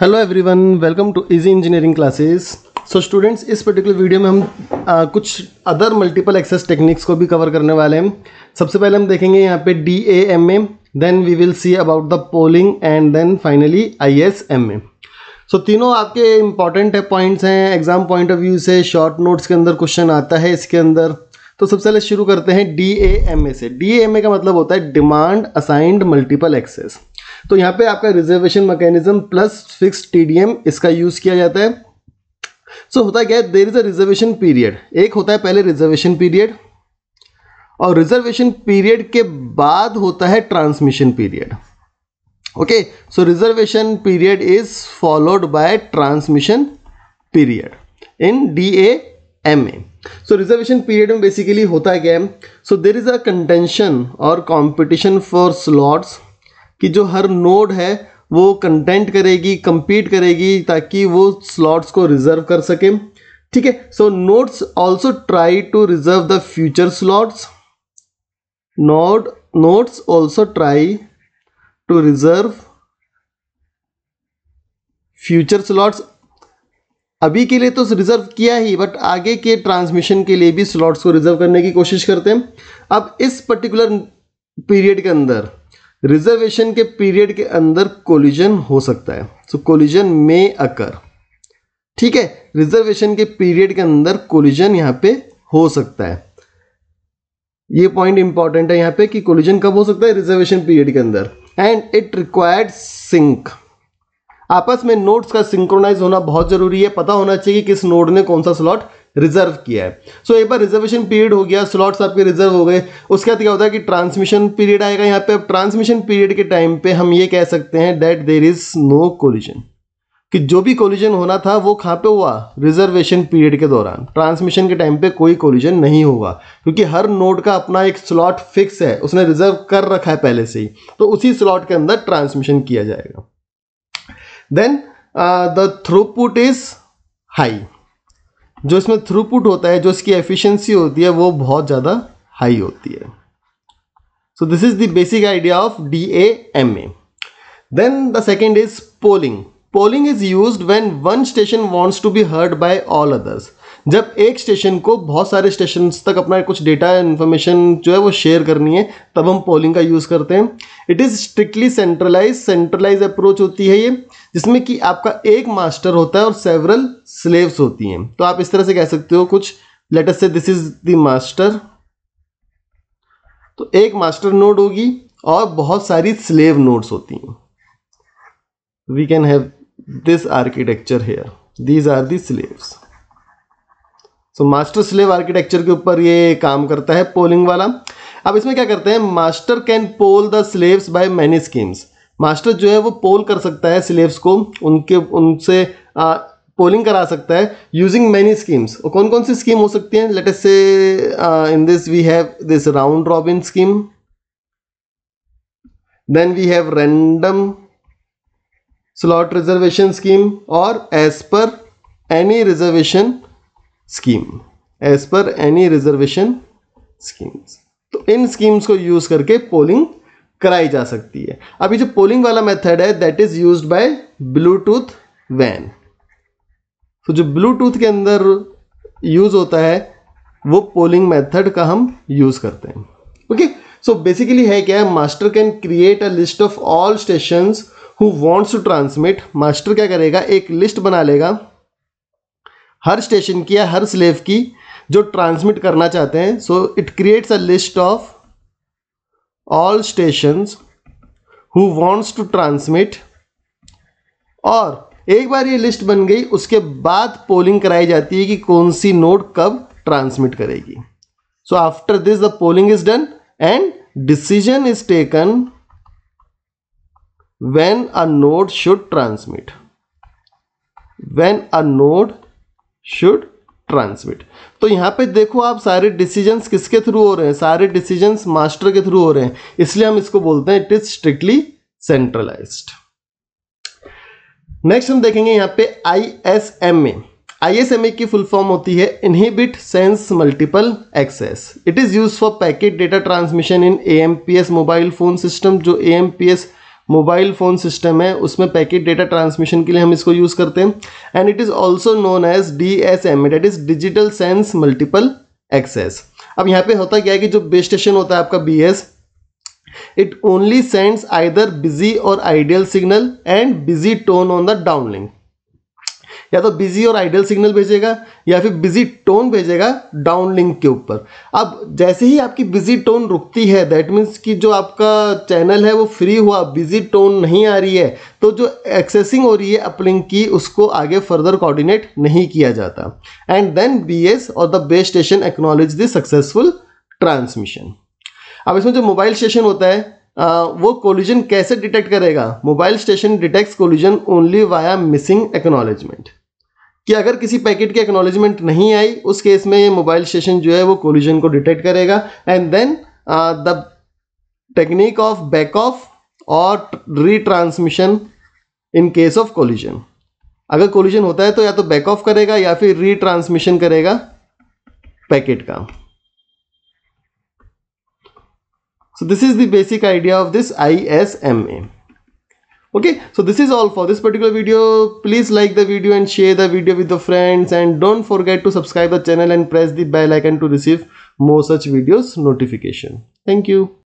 hello everyone welcome to easy engineering classes so students इस particular video में हम आ, कुछ अदर मल्टीपल एक्सेस टेक्निक्स को भी कवर करने वाले हैं सबसे पहले हम देखेंगे यहाँ पे D A M A then we will see about the polling and then finally I S M A so तीनों आपके इंपॉर्टेंट है पॉइंट्स हैं एग्जाम पॉइंट ऑफ व्यू से शॉर्ट नोट्स के अंदर क्वेश्चन आता है इसके अंदर तो सबसे पहले शुरू करते हैं डी ए एम ए से डी ए एम ए का मतलब होता है डिमांड असाइंड मल्टीपल एक्सेस तो यहाँ पे आपका reservation mechanism plus fix TDM इसका यूज़ किया जाता है सो so, होता क्या है there is a reservation period एक होता है पहले रिजर्वेशन पीरियड और रिजर्वेशन पीरियड के बाद होता है transmission period okay so reservation period is followed by transmission period in D A M A so reservation period में बेसिकली होता है क्या है so there is a contention और कॉम्पिटिशन फॉर स्लॉट्स कि जो हर नोड है वो कंटेंट करेगी कंपीट करेगी ताकि वो स्लॉट्स को रिजर्व कर सके ठीक है so nodes also try to reserve the future slots node nodes also try to reserve future slots अभी के लिए तो रिजर्व किया ही बट आगे के ट्रांसमिशन के लिए भी स्लॉट्स को रिजर्व करने की कोशिश करते हैं अब इस पर्टिकुलर पीरियड के अंदर रिजर्वेशन के पीरियड के अंदर कोलिजन हो सकता है सो कोलिजन में अकर ठीक है रिजर्वेशन के पीरियड के अंदर कोलिजन यहां पे हो सकता है ये पॉइंट इंपॉर्टेंट है यहां पे कि कोलिजन कब हो सकता है रिजर्वेशन पीरियड के अंदर एंड इट रिक्वायर्ड सिंक आपस में नोट्स का सिंक्रोनाइज होना बहुत जरूरी है पता होना चाहिए कि किस नोड ने कौन सा स्लॉट रिजर्व किया है सो so, एक बार रिजर्वेशन पीरियड हो गया स्लॉट्स आपके रिजर्व हो गए उसके बाद क्या होता है कि ट्रांसमिशन पीरियड आएगा यहाँ पे अब ट्रांसमिशन पीरियड के टाइम पे हम ये कह सकते हैं that there is no collision कि जो भी कोलिजन होना था वो कहाँ पे हुआ रिजर्वेशन पीरियड के दौरान ट्रांसमिशन के टाइम पे कोई कोलिजन नहीं होगा क्योंकि हर नोड का अपना एक स्लॉट फिक्स है उसने रिजर्व कर रखा है पहले से ही तो उसी स्लॉट के अंदर ट्रांसमिशन किया जाएगा then the throughput is high जो इसमें थ्रूपुट होता है जो इसकी एफिशिएंसी होती है वो बहुत ज़्यादा हाई होती है so this is the basic idea of D A M A then the second is polling polling is use when one station wants to be heard by all others जब एक station को बहुत सारे station तक अपना कुछ data information जो है वो शेयर करनी है तब हम पोलिंग का यूज़ करते हैं it is strictly centralize centralize approach होती है ये जिसमें कि आपका एक मास्टर होता है और सेवरल स्लेव्स होती हैं तो आप इस तरह से कह सकते हो कुछ let's say this is the master तो एक मास्टर नोड होगी और बहुत सारी स्लेव नोड्स होती हैं we can have this architecture here these are the slaves so master slave architecture के ऊपर ये काम करता है पोलिंग वाला अब इसमें क्या करते हैं master can poll the slaves by many schemes master जो है वो पोल कर सकता है स्लेव्स को उनके उनसे आ, पोलिंग करा सकता है यूजिंग मैनी स्कीम्स और कौन कौन सी स्कीम हो सकती है लेटेस्ट से in this we have this round robin scheme then we have random slot reservation scheme और as per any reservation scheme as per any reservation schemes तो इन स्कीम्स को यूज करके पोलिंग कराई जा सकती है अभी जो पोलिंग वाला मेथड है that is use by Bluetooth when तो जो ब्लूटूथ के अंदर यूज होता है वो पोलिंग मेथड का हम यूज करते हैं ओके सो बेसिकली है क्या है master can create a list of all station who wants to transmit master क्या करेगा एक लिस्ट बना लेगा हर स्टेशन की या हर स्लेव की जो ट्रांसमिट करना चाहते हैं so it creates a list of all station who wants to transmit और एक बार ये लिस्ट बन गई उसके बाद पोलिंग कराई जाती है कि कौन सी नोट कब ट्रांसमिट करेगी so after this the polling is done and decision is taken when a node should transmit when a node should transmit तो यहाँ पे देखो आप सारे डिसीजंस किसके थ्रू हो रहे हैं सारे डिसीजंस मास्टर के थ्रू हो रहे हैं इसलिए हम इसको बोलते हैं it is strictly centralized next हम देखेंगे यहाँ पे I S M A I S M A की फुल फॉर्म होती है inhibit sense multiple access it is use for packet data transmission in A M P S mobile phone system जो A M P S mobile phone system है उसमें packet data transmission के लिए हम इसको use करते हैं and it is also known as D S M that is digital sense multiple access अब यहाँ पे होता क्या है कि जो बेस स्टेशन होता है आपका B S it only sends either busy or idle signal and busy tone on the downlink या तो बिजी और आइडल सिग्नल भेजेगा या फिर बिजी टोन भेजेगा डाउन लिंक के ऊपर अब जैसे ही आपकी बिजी टोन रुकती है दैट मीन्स कि जो आपका चैनल है वो फ्री हुआ बिजी टोन नहीं आ रही है तो जो एक्सेसिंग हो रही है अपलिंक की उसको आगे फर्दर कोऑर्डिनेट नहीं किया जाता एंड देन बी और the base station acknowledge the successful transmission अब इसमें जो मोबाइल स्टेशन होता है आ, वो कोलिजन कैसे डिटेक्ट करेगा mobile station detects collision only via missing acknowledgement कि अगर किसी पैकेट की एक्नोलेजमेंट नहीं आई उस केस में ये मोबाइल स्टेशन जो है वो कोलिजन को डिटेक्ट करेगा and then the technique of back off और retransmission in case of collision अगर कोलिजन होता है तो या तो बैक ऑफ करेगा या फिर रीट्रांसमिशन करेगा पैकेट का this is the basic idea of this I S M A okay so this is all for this particular video please like the video and share the video with your friends and don't forget to subscribe the channel and press the bell icon to receive more such videos notification thank you